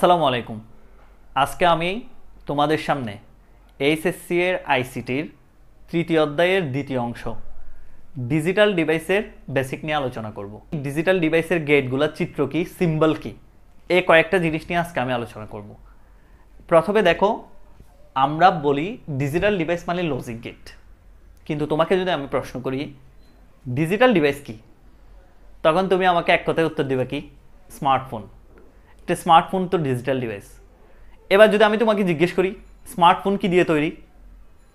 আসসালামু আলাইকুম আজকে আমি তোমাদের সামনে এইচএসসি এর আইসিটির তৃতীয় অধ্যায়ের দ্বিতীয় অংশ ডিজিটাল ডিভাইসের বেসিক নিয়ে আলোচনা করব ডিজিটাল ডিভাইসের গেটগুলো চিত্র কি সিম্বল কি এই কয়েকটা জিনিস নিয়ে আজকে আমি আলোচনা করব প্রথমে দেখো আমরা বলি ডিজিটাল ডিভাইস মানে লজিক গেট কিন্তু তোমাকে যদি আমি প্রশ্ন করি ডিজিটাল ডিভাইস কি তখন তুমি আমাকে এক কথায় উত্তর দেবে কি স্মার্টফোন যে স্মার্টফোন তো ডিজিটাল ডিভাইস এবার যদি আমি তোমাকে জিজ্ঞেস করি স্মার্টফোন কি দিয়ে তৈরি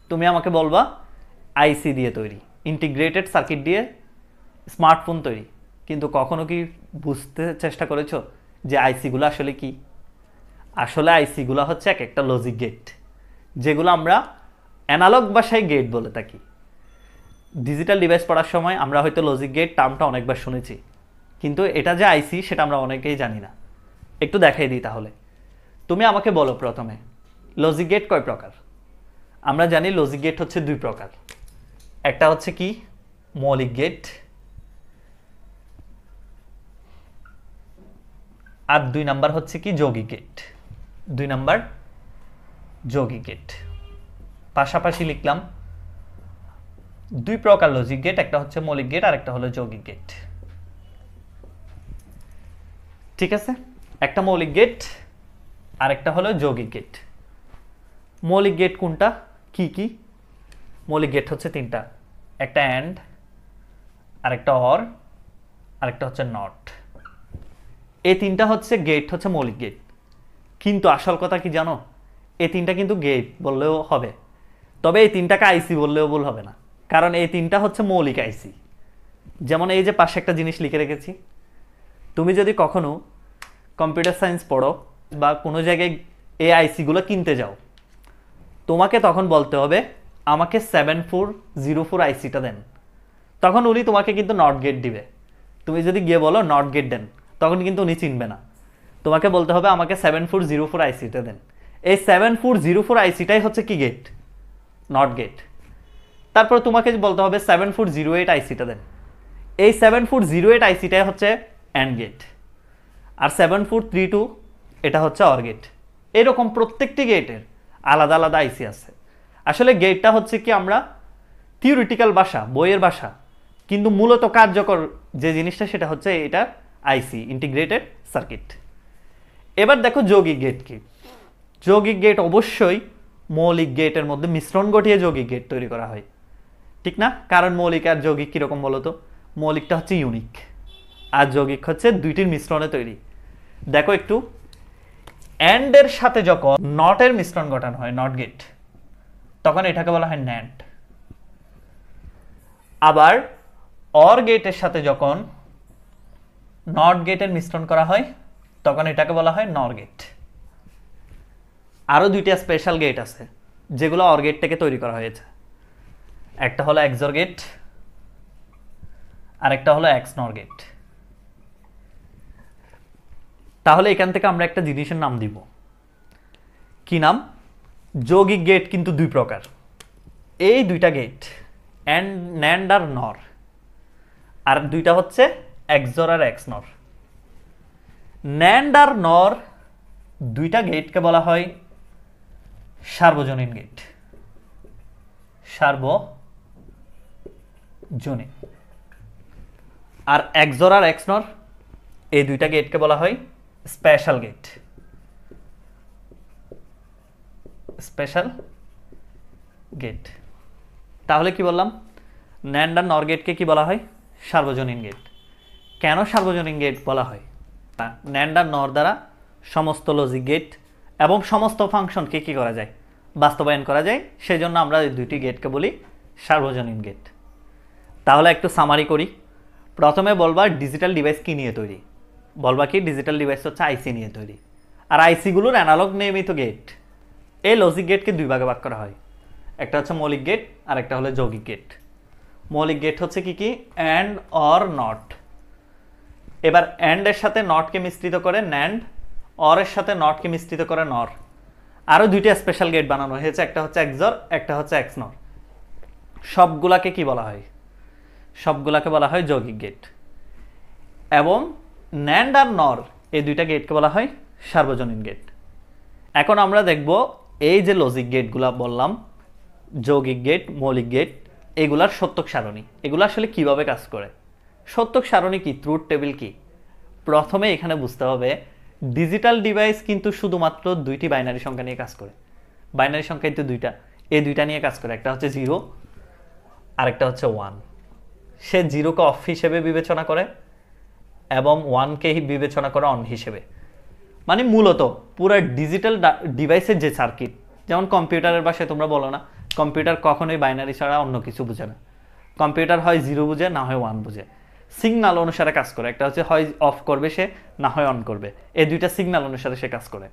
তুমি আমাকে বলবা আইসি দিয়ে তৈরি ইন্টিগ্রেটেড সার্কিট দিয়ে স্মার্টফোন তৈরি কিন্তু কখনো কি বুঝতে চেষ্টা করেছো যে আইসিগুলো আসলে কি আসলে আইসিগুলো হচ্ছে এক একটা লজিক গেট যেগুলো আমরা অ্যানালগ ভাষায় গেট বলে থাকি ডিজিটাল ডিভাইস পড়ার সময় আমরা হয়তো লজিক গেট টার্মটা অনেকবার শুনেছি কিন্তু এটা যে আইসি সেটা আমরা অনেকেই জানি না একটু দেখাই দিই তাহলে তুমি আমাকে বলো প্রথমে লজিক গেট কয় প্রকার আমরা জানি লজিক গেট হচ্ছে দুই প্রকার একটা হচ্ছে কি মৌলিক গেট আর দুই নাম্বার হচ্ছে কি যৌগিক গেট দুই নাম্বার যৌগিক গেট পাশাপাশি লিখলাম দুই প্রকার লজিক গেট একটা হচ্ছে মৌলিক গেট আর একটা হলো যৌগিক গেট ঠিক আছে একটা মৌলিক গেট আর একটা হলো যৌগিক গেট মৌলিক গেট কোনটা কি কি মৌলিক গেট হচ্ছে তিনটা একটা অ্যান্ড আরেকটা অর আরেকটা হচ্ছে নট এই তিনটা হচ্ছে গেট হচ্ছে মৌলিক গেট কিন্তু আসল কথা কি জানো এই তিনটা কিন্তু গেট বললেও হবে তবে এই তিনটাকে আইসি বললেও ভুল হবে না কারণ এই তিনটা হচ্ছে মৌলিক আইসি যেমন এই যে পাশে একটা জিনিস লিখে রেখেছি তুমি যদি কখনো কম্পিউটার সায়েন্স পড়ো বা কোনো জায়গায় এ আইসিগুলো কিনতে যাও তোমাকে তখন বলতে হবে আমাকে সেভেন ফোর জিরো ফোর আইসিটা দেন তখন উনি তোমাকে কিন্তু নট গেট দিবে তুমি যদি গিয়ে বলো নট গেট দেন তখন কিন্তু উনি চিনবে না তোমাকে বলতে হবে আমাকে সেভেন ফোর জিরো ফোর আইসিটা দেন এই সেভেন ফোর জিরো ফোর আইসিটাই হচ্ছে কি গেট নট গেট তারপর তোমাকে বলতে হবে সেভেন ফোর জিরো এইট আইসিটা দেন এই সেভেন ফোর জিরো এইট আইসিটাই হচ্ছে অ্যান্ড গেট আর সেভেন ফোর থ্রি টু এটা হচ্ছে অর গেট এরকম প্রত্যেকটি গেটের আলাদা আলাদা আইসি আছে আসলে গেটটা হচ্ছে কি আমরা থিওরিটিক্যাল বাসা বইয়ের বাসা কিন্তু মূলত কার্যকর যে জিনিসটা সেটা হচ্ছে এটা আইসি ইন্টিগ্রেটেড সার্কিট এবার দেখো যৌগিক গেট কি যৌগিক গেট অবশ্যই মৌলিক গেটের মধ্যে মিশ্রণ ঘটিয়ে যৌগিক গেট তৈরি করা হয় ঠিক না কারণ মৌলিক আর যৌগিক কীরকম বলো তো মৌলিকটা হচ্ছে ইউনিক আর যৌগিক হচ্ছে দুইটির মিশ্রণে তৈরি দেখো একটু অ্যান্ড এর সাথে যখন নট এর মিশ্রণ ঘটানো হয় নট গেট তখন এটাকে বলা হয় ন্যান্ড আবার অর গেটের সাথে যখন নট গেটের মিশ্রণ করা হয় তখন এটাকে বলা হয় নর গেট আরও দুইটা স্পেশাল গেট আছে যেগুলো অর গেট থেকে তৈরি করা হয়েছে একটা হলো এক্সর গেট একটা হলো এক্স নর গেট তাহলে এখান থেকে আমরা একটা জিনিসের নাম দিব কি নাম যৌগিক গেট কিন্তু দুই প্রকার এই দুইটা গেট অ্যান্ড ন্যান্ড আর নর আর দুইটা হচ্ছে একজর আর এক্স নর ন্যান্ড আর নর দুইটা গেটকে বলা হয় সার্বজনীন গেট সার্বজনীন আর একজর আর এক্স নর এই দুইটা গেটকে বলা হয় special gate special gate তাহলে কি বললাম ন্যান্ডার আর নর গেটকে কি বলা হয় সার্বজনীন গেট কেন সার্বজনীন গেট বলা হয় ন্যান্ড আর নর দ্বারা সমস্ত লজিক গেট এবং সমস্ত ফাংশনকে কি করা যায় বাস্তবায়ন করা যায় সেই জন্য আমরা এই দুইটি গেটকে বলি সার্বজনীন গেট তাহলে একটু সামারি করি প্রথমে বলবার ডিজিটাল ডিভাইস কি নিয়ে তৈরি বলবা কি ডিজিটাল ডিভাইস হচ্ছে আইসি নিয়ে তৈরি আর আইসিগুলোর অ্যানালগ নিয়মিত গেট এই লজিক গেটকে দুই ভাগে ভাগ করা হয় একটা হচ্ছে মৌলিক গেট আর একটা হলো যৌগিক গেট মৌলিক গেট হচ্ছে কি কি অ্যান্ড অর নট এবার অ্যান্ডের সাথে নটকে মিশ্রিত করে ন্যান্ড অরের সাথে নটকে মিশ্রিত করে নর আরও দুইটা স্পেশাল গেট বানানো হয়েছে একটা হচ্ছে একজর একটা হচ্ছে এক্সনর সবগুলাকে কি বলা হয় সবগুলাকে বলা হয় যৌগিক গেট এবং ন্যান্ড আর নর এই দুইটা গেটকে বলা হয় সার্বজনীন গেট এখন আমরা দেখব এই যে লজিক গেটগুলো বললাম যৌগিক গেট মৌলিক গেট এগুলার সত্যক সারণী এগুলো আসলে কিভাবে কাজ করে সত্যক সারণী কি ত্রুট টেবিল কি প্রথমে এখানে বুঝতে হবে ডিজিটাল ডিভাইস কিন্তু শুধুমাত্র দুইটি বাইনারি সংখ্যা নিয়ে কাজ করে বাইনারি সংখ্যা কিন্তু দুইটা এই দুইটা নিয়ে কাজ করে একটা হচ্ছে জিরো আরেকটা হচ্ছে ওয়ান সে জিরোকে অফ হিসেবে বিবেচনা করে এবং ওয়ানকে বিবেচনা করা অন হিসেবে মানে মূলত পুরো ডিজিটাল ডিভাইসের যে সার্কিট যেমন কম্পিউটারের বাসায় তোমরা বলো না কম্পিউটার কখনোই বাইনারি ছাড়া অন্য কিছু বুঝে না কম্পিউটার হয় জিরো বুঝে না হয় ওয়ান বুঝে সিগনাল অনুসারে কাজ করে একটা হচ্ছে হয় অফ করবে সে না হয় অন করবে এই দুইটা সিগনাল অনুসারে সে কাজ করে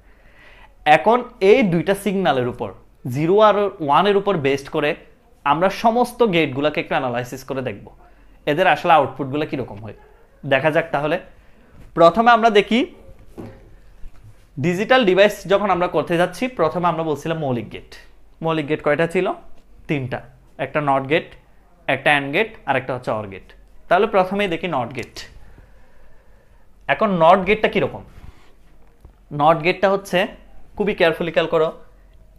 এখন এই দুইটা সিগনালের উপর জিরো আর ওয়ানের উপর বেস্ট করে আমরা সমস্ত গেটগুলোকে একটু অ্যানালাইসিস করে দেখব এদের আসলে আউটপুটগুলো কীরকম হয় দেখা যাক তাহলে প্রথমে আমরা দেখি ডিজিটাল ডিভাইস যখন আমরা করতে যাচ্ছি প্রথমে আমরা বলছিলাম মৌলিক গেট মৌলিক গেট কয়টা ছিল তিনটা একটা নট গেট একটা অ্যান্ড গেট আর একটা হচ্ছে অর গেট তাহলে প্রথমেই দেখি নট গেট এখন নট গেটটা কীরকম নট গেটটা হচ্ছে খুবই কেয়ারফুলি খেয়াল করো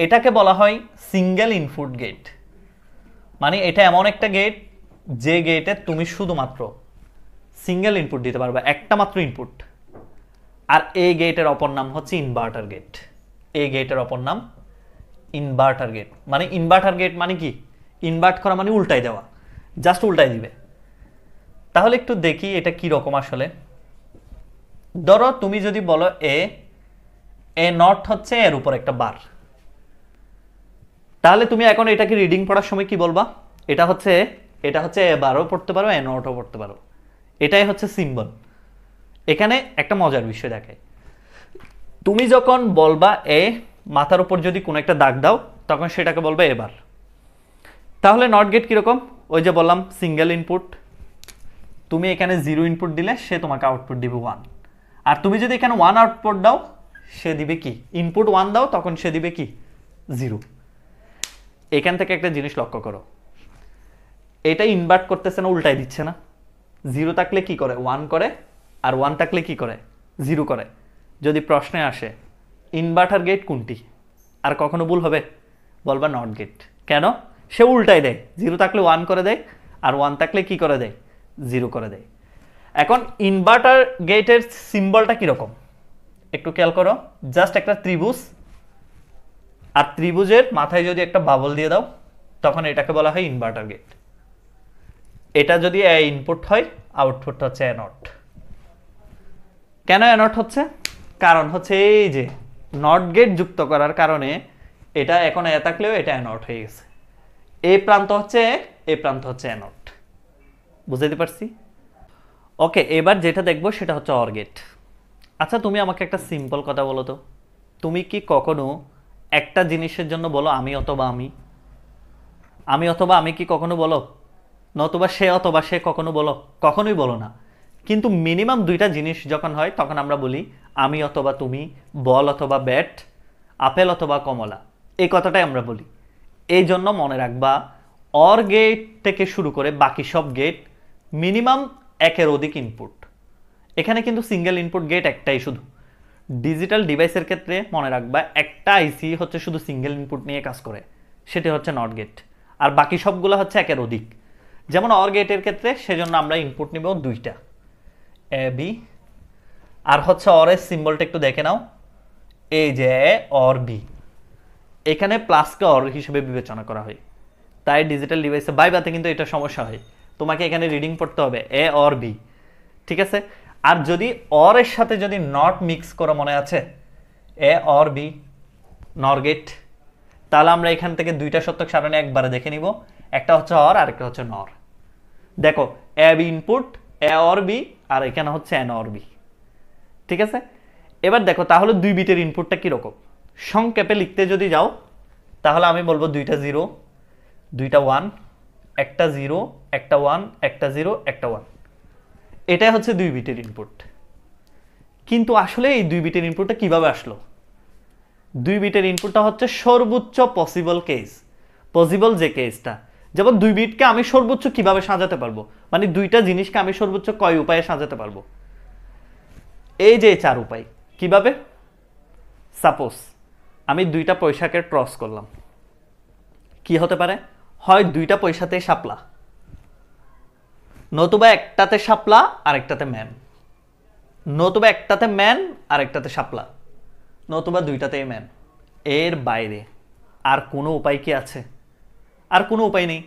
এটাকে বলা হয় সিঙ্গেল ইনপুট গেট মানে এটা এমন একটা গেট যে গেটে তুমি শুধুমাত্র সিঙ্গেল ইনপুট দিতে পারবে একটা মাত্র ইনপুট আর এই গেটের অপর নাম হচ্ছে ইনভার্টার গেট এই গেটের অপর নাম ইনভার্টার গেট মানে ইনভার্টার গেট মানে কি ইনভার্ট করা মানে উল্টাই দেওয়া জাস্ট উল্টাই দিবে তাহলে একটু দেখি এটা কি রকম আসলে ধরো তুমি যদি বলো এ এ নট হচ্ছে এর উপর একটা বার তাহলে তুমি এখন এটাকে রিডিং পড়ার সময় কি বলবা এটা হচ্ছে এটা হচ্ছে এ বারও পড়তে পারো এ নটও পড়তে পারো এটাই হচ্ছে সিম্বল এখানে একটা মজার বিষয় দেখে তুমি যখন বলবা এ মাথার উপর যদি কোনো একটা দাগ দাও তখন সেটাকে বলবে এবার তাহলে নট গেট কীরকম ওই যে বললাম সিঙ্গেল ইনপুট তুমি এখানে জিরো ইনপুট দিলে সে তোমাকে আউটপুট দিবে ওয়ান আর তুমি যদি এখানে ওয়ান আউটপুট দাও সে দিবে কি ইনপুট ওয়ান দাও তখন সে দিবে কি জিরো এখান থেকে একটা জিনিস লক্ষ্য করো এটা ইনভার্ট করতেছে না উল্টাই দিচ্ছে না জিরো থাকলে কি করে ওয়ান করে আর ওয়ান থাকলে কি করে জিরো করে যদি প্রশ্নে আসে ইনভার্টার গেট কোনটি আর কখনো ভুল হবে বলবা নট গেট কেন সে উল্টাই দেয় জিরো থাকলে ওয়ান করে দেয় আর ওয়ান থাকলে কি করে দেয় জিরো করে দেয় এখন ইনভার্টার গেটের সিম্বলটা কীরকম একটু খেয়াল করো জাস্ট একটা ত্রিভুজ আর ত্রিভুজের মাথায় যদি একটা বাবল দিয়ে দাও তখন এটাকে বলা হয় ইনভার্টার গেট এটা যদি এ ইনপুট হয় আউটপুট হচ্ছে অ্যানট কেন অ্যানট হচ্ছে কারণ হচ্ছে এই যে নট গেট যুক্ত করার কারণে এটা এখন এ থাকলেও এটা অ্যানট হয়ে গেছে এ প্রান্ত হচ্ছে এ প্রান্ত হচ্ছে অ্যানট বুঝাইতে পারছি ওকে এবার যেটা দেখবো সেটা হচ্ছে অর্গেট আচ্ছা তুমি আমাকে একটা সিম্পল কথা বলো তো তুমি কি কখনো একটা জিনিসের জন্য বলো আমি অথবা আমি আমি অথবা আমি কি কখনো বলো নতুবা সে অথবা সে কখনো বলো কখনোই বলো না কিন্তু মিনিমাম দুইটা জিনিস যখন হয় তখন আমরা বলি আমি অথবা তুমি বল অথবা ব্যাট আপেল অথবা কমলা এই কথাটাই আমরা বলি এই জন্য মনে রাখবা অর গেট থেকে শুরু করে বাকি সব গেট মিনিমাম একের অধিক ইনপুট এখানে কিন্তু সিঙ্গেল ইনপুট গেট একটাই শুধু ডিজিটাল ডিভাইসের ক্ষেত্রে মনে রাখবা একটা আইসি হচ্ছে শুধু সিঙ্গেল ইনপুট নিয়ে কাজ করে সেটি হচ্ছে নট গেট আর বাকি সবগুলো হচ্ছে একের অধিক যেমন অর গেটের ক্ষেত্রে সেজন্য আমরা ইনপুট নিব দুইটা এ বি আর হচ্ছে অরের সিম্বলটা একটু দেখে নাও এ যে অর বি এখানে প্লাসকে অর হিসেবে বিবেচনা করা হয় তাই ডিজিটাল ডিভাইসে বাইবাতে কিন্তু এটা সমস্যা হয় তোমাকে এখানে রিডিং পড়তে হবে এ অর বি ঠিক আছে আর যদি অর এর সাথে যদি নট মিক্স করা মনে আছে এ অর বি নরগেট তাহলে আমরা এখান থেকে দুইটা সত্যক সারণে একবারে দেখে নিব একটা হচ্ছে অর আর একটা হচ্ছে নর দেখো B input A or B আর এখানে হচ্ছে এন অর বি ঠিক আছে এবার দেখো তাহলে দুই বিটের ইনপুটটা কীরকম সংক্ষেপে লিখতে যদি যাও তাহলে আমি বলবো দুইটা জিরো দুইটা ওয়ান একটা জিরো একটা ওয়ান একটা জিরো একটা ওয়ান এটাই হচ্ছে দুই বিটের ইনপুট কিন্তু আসলে এই দুই বিটের ইনপুটটা কিভাবে আসলো দুই বিটের ইনপুটটা হচ্ছে সর্বোচ্চ পসিবল কেস পসিবল যে কেসটা যেমন দুই বিটকে আমি সর্বোচ্চ কিভাবে সাজাতে পারবো মানে দুইটা জিনিসকে আমি সর্বোচ্চ কয় উপায়ে সাজাতে পারবো এই যে চার উপায় কিভাবে সাপোজ আমি দুইটা পয়সাকে ট্রস করলাম কি হতে পারে হয় দুইটা পয়সাতে সাপলা নতুবা একটাতে সাপলা আর একটাতে ম্যান নতুবা একটাতে ম্যান আর একটাতে সাপলা নতুবা দুইটাতেই ম্যান এর বাইরে আর কোনো উপায় কি আছে আর কোনো উপায় নেই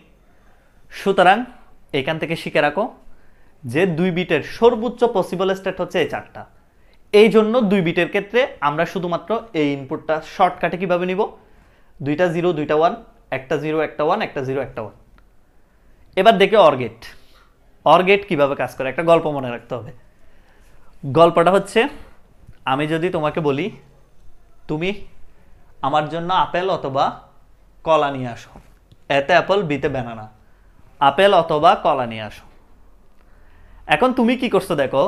সুতরাং এখান থেকে শিখে রাখো যে দুই বিটের সর্বোচ্চ পসিবল স্টেট হচ্ছে এই চারটা এই জন্য দুই বিটের ক্ষেত্রে আমরা শুধুমাত্র এই ইনপুটটা শর্টকাটে কীভাবে নিব দুইটা জিরো দুইটা ওয়ান একটা জিরো একটা ওয়ান একটা জিরো একটা ওয়ান এবার দেখে অর্গেট অর্গেট কিভাবে কাজ করে একটা গল্প মনে রাখতে হবে গল্পটা হচ্ছে আমি যদি তোমাকে বলি তুমি আমার জন্য আপেল অথবা কলা নিয়ে আসো এতে অ্যাপল বিতে ব্যানানা আপেল অথবা কলা নিয়ে আসো এখন তুমি কি করছো দেখো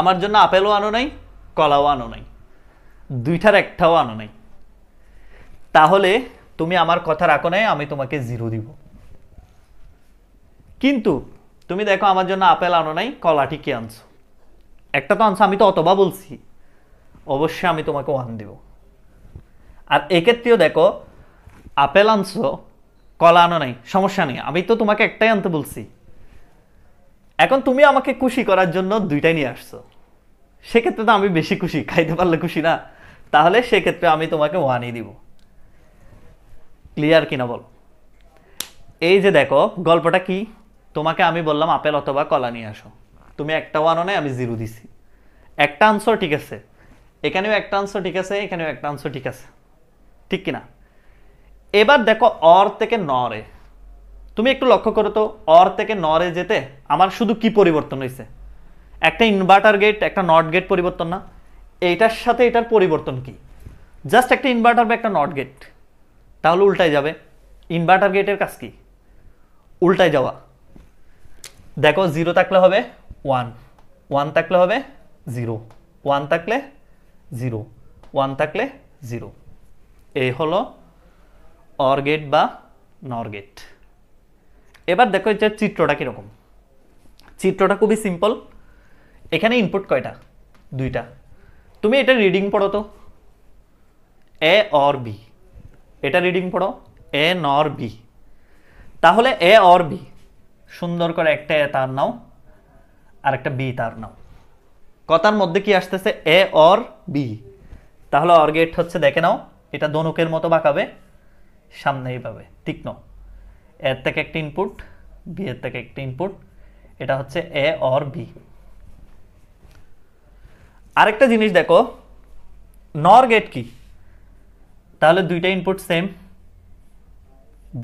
আমার জন্য আপেলও আনো নাই কলাও আনো নাই দুইটার একটাও আনো নাই তাহলে তুমি আমার কথা রাখো নাই আমি তোমাকে জিরো দিব কিন্তু তুমি দেখো আমার জন্য আপেল আনো নাই কলাটি কে আনছো একটা তো আনছো আমি তো অতবা বলছি অবশ্যই আমি তোমাকে ওয়ান দিব আর এক্ষেত্রেও দেখো আপেল আনছো কলা আনো নাই সমস্যা নেই আমি তো তোমাকে একটাই আনতে বলছি এখন তুমি আমাকে খুশি করার জন্য দুইটাই নিয়ে আসছো সেক্ষেত্রে তো আমি বেশি খুশি খাইতে পারলে খুশি না তাহলে সেক্ষেত্রে আমি তোমাকে ওয়ানই দিব ক্লিয়ার কিনা বল এই যে দেখো গল্পটা কি তোমাকে আমি বললাম আপেল অথবা কলা নিয়ে আসো তুমি একটা ওয়ানও নেই আমি জিরো দিছি একটা আনসার ঠিক আছে এখানেও একটা আনসার ঠিক আছে এখানেও একটা আনসার ঠিক আছে ঠিক কিনা এবার দেখো অর থেকে নরে তুমি একটু লক্ষ্য করো তো অর থেকে নরে যেতে আমার শুধু কি পরিবর্তন হয়েছে একটা ইনভার্টার গেট একটা নট গেট পরিবর্তন না এইটার সাথে এটার পরিবর্তন কি জাস্ট একটা ইনভার্টার বা একটা নট গেট তাহলে উল্টায় যাবে ইনভার্টার গেটের কাজ কি উল্টায় যাওয়া দেখো জিরো থাকলে হবে ওয়ান ওয়ান থাকলে হবে জিরো ওয়ান থাকলে জিরো ওয়ান থাকলে জিরো এই হলো অরগেট বা নরগেট এবার দেখো যে চিত্রটা কীরকম চিত্রটা খুবই সিম্পল এখানে ইনপুট কয়টা দুইটা তুমি এটা রিডিং পড়ো তো এ অর বি এটা রিডিং পড়ো এ নর বি তাহলে এ অর বি সুন্দর করে একটা এ তার নাও আর একটা বি তার নাও কথার মধ্যে কি আসতেছে এ অর বি তাহলে অর হচ্ছে দেখে নাও এটা ধনুকের মতো বাঁকাবে সামনে এইভাবে তীক্ষ্ণ এর থেকে একটা ইনপুট বি এর থেকে একটা ইনপুট এটা হচ্ছে এ অর বি আরেকটা জিনিস দেখো নর গেট কি তাহলে দুইটা ইনপুট সেম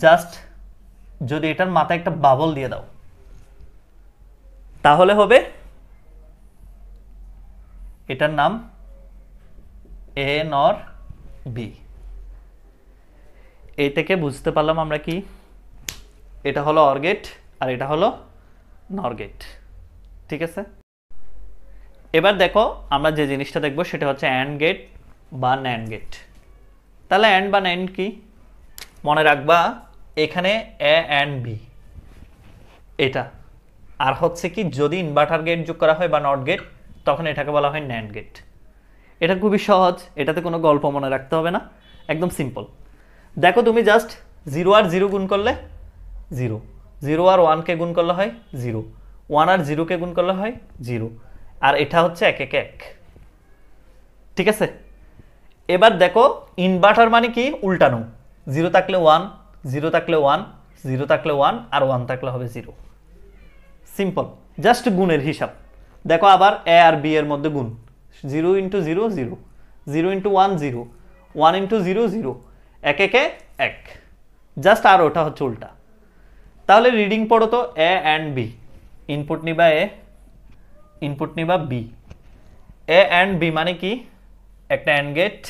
জাস্ট যদি এটার মাথায় একটা বাবল দিয়ে দাও তাহলে হবে এটার নাম এ নর বি এই থেকে বুঝতে পারলাম আমরা কি এটা হলো অর্গেট আর এটা হলো নরগেট ঠিক আছে এবার দেখো আমরা যে জিনিসটা দেখব সেটা হচ্ছে অ্যান্ড গেট বা ন্যান্ড গেট তাহলে অ্যান্ড বা ন্যান্ড কি মনে রাখবা এখানে এ অ্যান্ড বি এটা আর হচ্ছে কি যদি ইনভার্টার গেট যোগ করা হয় বা নট গেট তখন এটাকে বলা হয় ন্যান্ড গেট এটা খুবই সহজ এটাতে কোনো গল্প মনে রাখতে হবে না একদম সিম্পল দেখো তুমি জাস্ট জিরো আর জিরো গুণ করলে জিরো জিরো আর ওয়ানকে গুণ করলে হয় জিরো ওয়ান আর জিরোকে গুণ করলে হয় জিরো আর এটা হচ্ছে এক এক এক ঠিক আছে এবার দেখো ইনভার্টার মানে কি উল্টানো জিরো থাকলে ওয়ান জিরো থাকলে ওয়ান জিরো থাকলে ওয়ান আর ওয়ান থাকলে হবে জিরো সিম্পল জাস্ট গুণের হিসাব দেখো আবার এ আর বি এর মধ্যে গুণ zero into zero zero zero into one zero one into zero zero এক একে এক জাস্ট আর ওটা হচ্ছে উল্টা তাহলে রিডিং পড়ো তো এ অ্যান্ড বি ইনপুট নিবা এ ইনপুট নিবা বি এ অ্যান্ড বি মানে কি একটা অ্যান্ড গেট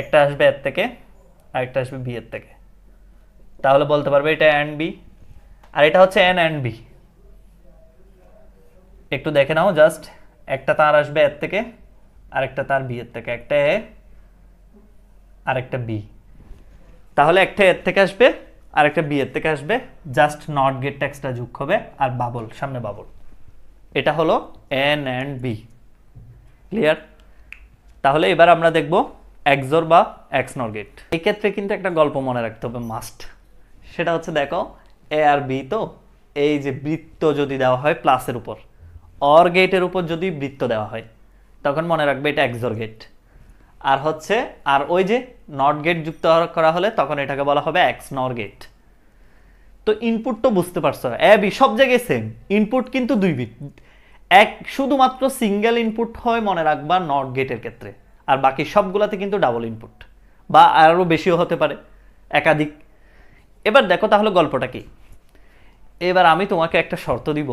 একটা আসবে এর থেকে আরেকটা আসবে বি এর থেকে তাহলে বলতে পারবে এটা অ্যান্ড বি আর এটা হচ্ছে এন অ্যান্ড বি একটু দেখে নাও জাস্ট একটা তার আসবে এর থেকে আরেকটা তার বি এর থেকে একটা এ আর একটা বি তাহলে একটা এর থেকে আসবে আর একটা বি এর থেকে আসবে জাস্ট নট গেট ট্যাক্সটা যোগ হবে আর বাবল সামনে বাবল এটা হলো এন অ্যান্ড বি ক্লিয়ার তাহলে এবার আমরা দেখব এক্সোর বা এক্স নট গেট এক্ষেত্রে কিন্তু একটা গল্প মনে রাখতে হবে মাস্ট সেটা হচ্ছে দেখো এ আর বি তো এই যে বৃত্ত যদি দেওয়া হয় প্লাসের উপর অর গেটের উপর যদি বৃত্ত দেওয়া হয় তখন মনে রাখবে এটা এক্সোর গেট আর হচ্ছে আর ওই যে নট গেট যুক্ত করা হলে তখন এটাকে বলা হবে এক্স নর গেট তো ইনপুট তো বুঝতে পারছো বি সব জায়গায় সেম ইনপুট কিন্তু দুই বিট এক শুধুমাত্র সিঙ্গেল ইনপুট হয় মনে রাখবা নট গেটের ক্ষেত্রে আর বাকি সবগুলাতে কিন্তু ডাবল ইনপুট বা আরও বেশিও হতে পারে একাধিক এবার দেখো তাহলে গল্পটা কি এবার আমি তোমাকে একটা শর্ত দিব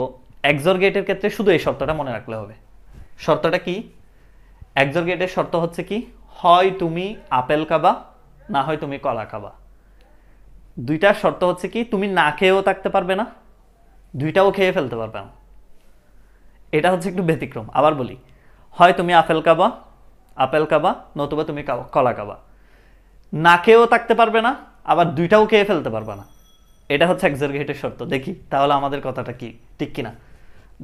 একজর গেটের ক্ষেত্রে শুধু এই শর্তটা মনে রাখলে হবে শর্তটা কি একজর গেটের শর্ত হচ্ছে কি হয় তুমি আপেল খাবা না হয় তুমি কলা খাবা দুইটা শর্ত হচ্ছে কি তুমি না খেয়েও থাকতে পারবে না দুইটাও খেয়ে ফেলতে পারবে না এটা হচ্ছে একটু ব্যতিক্রম আবার বলি হয় তুমি আপেল খাবা আপেল খাবা নতুবা তুমি কলা খাবা না খেয়েও থাকতে পারবে না আবার দুইটাও খেয়ে ফেলতে পারবে না এটা হচ্ছে একজার্গেটের শর্ত দেখি তাহলে আমাদের কথাটা কি ঠিক কিনা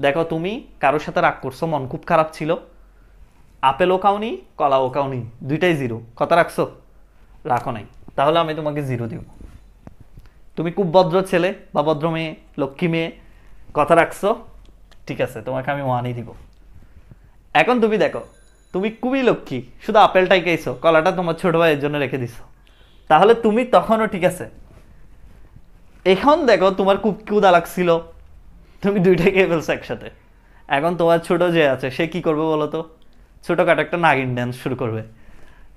দেখো তুমি কারোর সাথে রাগ করছো মন খুব খারাপ ছিল আপেল কাউনি কলা কাউনি দুইটাই জিরো কথা রাখছো রাখো নাই তাহলে আমি তোমাকে জিরো দিব তুমি খুব ভদ্র ছেলে বা ভদ্র মেয়ে লক্ষ্মী মেয়ে কথা রাখছো ঠিক আছে তোমাকে আমি ওয়ানই দিব এখন তুমি দেখো তুমি খুবই লক্ষ্মী শুধু আপেলটাই খেয়েছো কলাটা তোমার ছোট ভাইয়ের জন্য রেখে দিছো তাহলে তুমি তখনও ঠিক আছে এখন দেখো তোমার খুব কুদা লাগছিল তুমি দুইটাই খেয়ে ফেলছো একসাথে এখন তোমার ছোট যে আছে সে কি করবে বলো তো ছোটোখাটো একটা নাগিন ড্যান্স শুরু করবে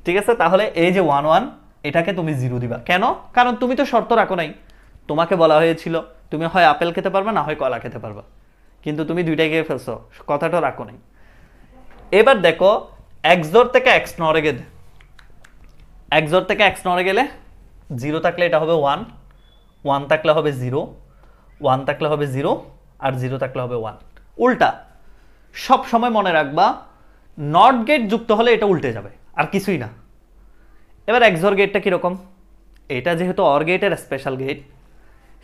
ঠিক আছে তাহলে এই যে ওয়ান ওয়ান এটাকে তুমি জিরো দিবা কেন কারণ তুমি তো শর্ত রাখো নাই তোমাকে বলা হয়েছিল তুমি হয় আপেল খেতে পারবে না হয় কলা খেতে পারবা কিন্তু তুমি দুইটাই খেয়ে ফেলছো কথাটা রাখো নাই এবার দেখো একজোর থেকে এক্স নরে গেলে একজোর থেকে এক্স নরে গেলে জিরো থাকলে এটা হবে ওয়ান ওয়ান থাকলে হবে জিরো ওয়ান থাকলে হবে জিরো আর জিরো থাকলে হবে ওয়ান উল্টা সব সময় মনে রাখবা নট গেট যুক্ত হলে এটা উল্টে যাবে আর কিছুই না এবার এক্সর গেটটা কীরকম এটা যেহেতু অর গেটের স্পেশাল গেট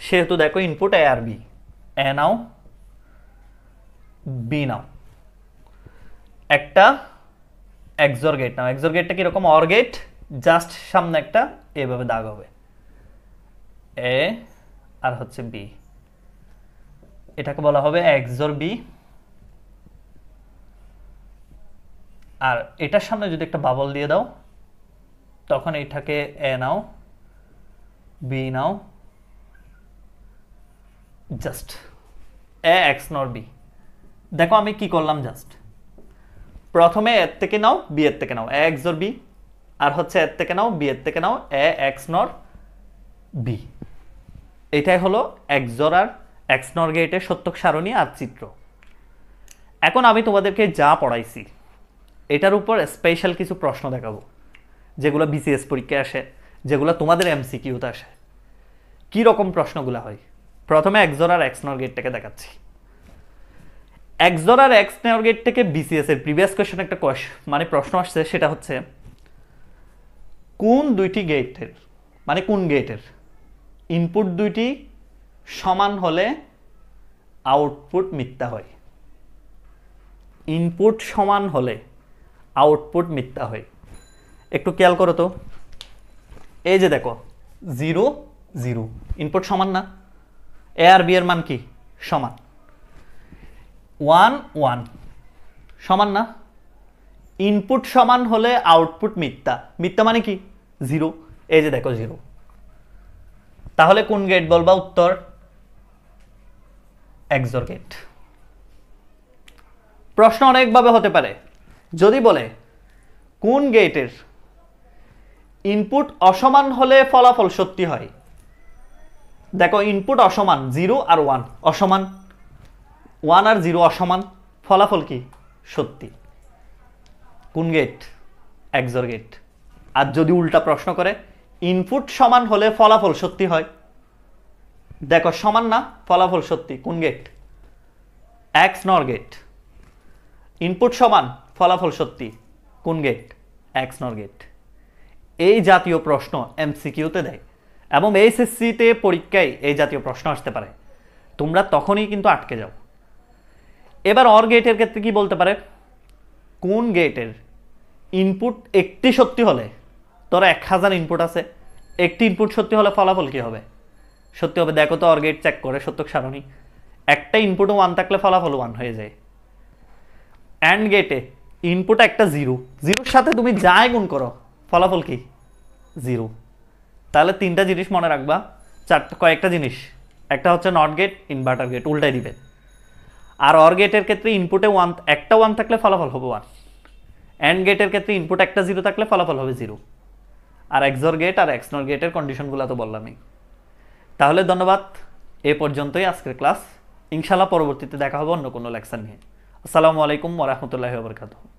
সেহেতু দেখো ইনপুট এ আর বি এ নাও বি নাও একটা এক্সর গেট নাও এক্সর গেটটা কীরকম অর গেট জাস্ট সামনে একটা এভাবে দাগ হবে এ আর হচ্ছে বি এটাকে বলা হবে এক্সর বি আর এটার সামনে যদি একটা বাবল দিয়ে দাও তখন এটাকে এ নাও বি নাও just A XNOR B দেখো আমি কি করলাম জাস্ট প্রথমে এর থেকে নাও বি এর থেকে নাও এ এক্স নর বি আর হচ্ছে এর থেকে নাও বি এর থেকে নাও এ এক্স নর বি এটাই হলো এক্সর আর এক্স নর গেটের সত্যক সারণী আর চিত্র এখন আমি তোমাদেরকে যা পড়াইছি এটার উপর স্পেশাল কিছু প্রশ্ন দেখাবো যেগুলো বিসিএস পরীক্ষায় আসে যেগুলো তোমাদের এমসি কিউতে আসে কী রকম প্রশ্নগুলো হয় প্রথমে এক্সর আর এক্স নর গেটটাকে দেখাচ্ছি এক্সর আর এক্স নর গেট থেকে বিসিএস এর প্রিভিয়াস কোয়েশন একটা কোয়েশ মানে প্রশ্ন আসছে সেটা হচ্ছে কোন দুইটি গেটের মানে কোন গেটের ইনপুট দুইটি সমান হলে আউটপুট মিথ্যা হয় ইনপুট সমান হলে আউটপুট মিথ্যা হয় একটু খেয়াল করো তো এই যে দেখো জিরো জিরো ইনপুট সমান না এ আর বি এর মান কি সমান ওয়ান ওয়ান সমান না ইনপুট সমান হলে আউটপুট মিথ্যা মিথ্যা মানে কি জিরো এই যে দেখো জিরো তাহলে কোন গেট বলবা উত্তর এক্সর গেট প্রশ্ন অনেকভাবে হতে পারে যদি বলে কোন গেটের ইনপুট অসমান হলে ফলাফল সত্যি হয় দেখো ইনপুট অসমান জিরো আর ওয়ান অসমান ওয়ান আর জিরো অসমান ফলাফল কি সত্যি কোন গেট একজর গেট আর যদি উল্টা প্রশ্ন করে ইনপুট সমান হলে ফলাফল সত্যি হয় দেখো সমান না ফলাফল সত্যি কোন gate XNOR gate input সমান ফলাফল সত্যি কোন গেট নর গেট এই জাতীয় প্রশ্ন এমসিকিউতে দেয় এবং এইচএসসিতে পরীক্ষায় এই জাতীয় প্রশ্ন আসতে পারে তোমরা তখনই কিন্তু আটকে যাও এবার অর গেটের ক্ষেত্রে কি বলতে পারে কোন গেটের ইনপুট একটি সত্যি হলে তোর এক হাজার ইনপুট আছে একটি ইনপুট সত্যি হলে ফলাফল কী হবে সত্যি হবে দেখো তো অর গেট চেক করে সত্য সারণী একটা ইনপুট ওয়ান থাকলে ফলাফল ওয়ান হয়ে যায় অ্যান্ড গেটে ইনপুট একটা জিরো জিরোর সাথে তুমি যাই গুণ করো ফলাফল কি জিরো তাহলে তিনটা জিনিস মনে রাখবা চারটা কয়েকটা জিনিস একটা হচ্ছে নট গেট ইনভার্টার গেট উল্টাই দিবে আর অর গেটের ক্ষেত্রে ইনপুটে ওয়ান একটা ওয়ান থাকলে ফলাফল হবে ওয়ান অ্যান্ড গেটের ক্ষেত্রে ইনপুট একটা জিরো থাকলে ফলাফল হবে জিরো আর এক্সর গেট আর এক্সনর গেটের কন্ডিশনগুলো তো বললামই তাহলে ধন্যবাদ এ পর্যন্তই আজকের ক্লাস ইনশাল্লাহ পরবর্তীতে দেখা হবে অন্য কোনো লেকশন নিয়ে Salamu alaikum wa rahmatullahi wa barakatuh.